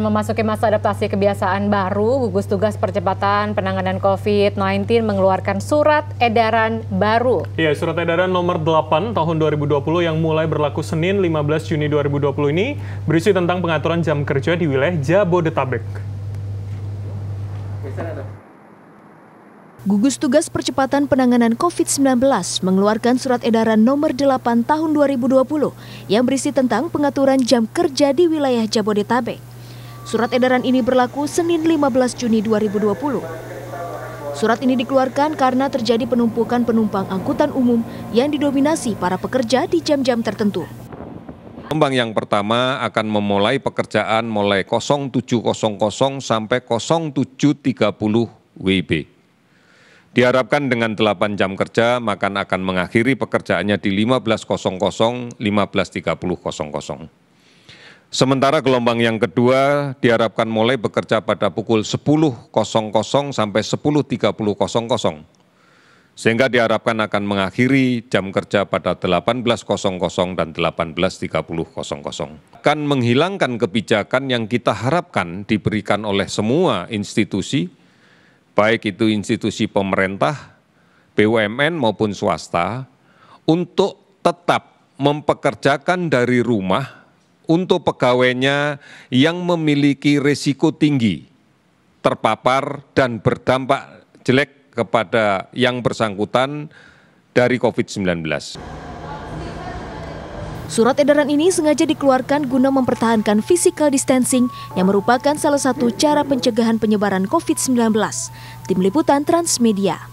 Dan memasuki masa adaptasi kebiasaan baru, gugus tugas percepatan penanganan COVID-19 mengeluarkan surat edaran baru. Iya, surat edaran nomor 8 tahun 2020 yang mulai berlaku Senin 15 Juni 2020 ini berisi tentang pengaturan jam kerja di wilayah Jabodetabek. Gugus Tugas Percepatan Penanganan COVID-19 mengeluarkan surat edaran nomor 8 tahun 2020 yang berisi tentang pengaturan jam kerja di wilayah Jabodetabek. Surat edaran ini berlaku Senin 15 Juni 2020. Surat ini dikeluarkan karena terjadi penumpukan penumpang angkutan umum yang didominasi para pekerja di jam-jam tertentu. Penumpang yang pertama akan memulai pekerjaan mulai 07.00 sampai 07.30 WIB. Diharapkan dengan 8 jam kerja, maka akan mengakhiri pekerjaannya di 15.00, 15.30 sementara gelombang yang kedua diharapkan mulai bekerja pada pukul 10.00 sampai sepuluh sehingga diharapkan akan mengakhiri jam kerja pada 18.00 dan 18.30. Akan menghilangkan kebijakan yang kita harapkan diberikan oleh semua institusi, baik itu institusi pemerintah, BUMN maupun swasta, untuk tetap mempekerjakan dari rumah untuk pegawainya yang memiliki risiko tinggi terpapar dan berdampak jelek kepada yang bersangkutan dari COVID-19. Surat edaran ini sengaja dikeluarkan guna mempertahankan physical distancing yang merupakan salah satu cara pencegahan penyebaran COVID-19. Tim Liputan Transmedia.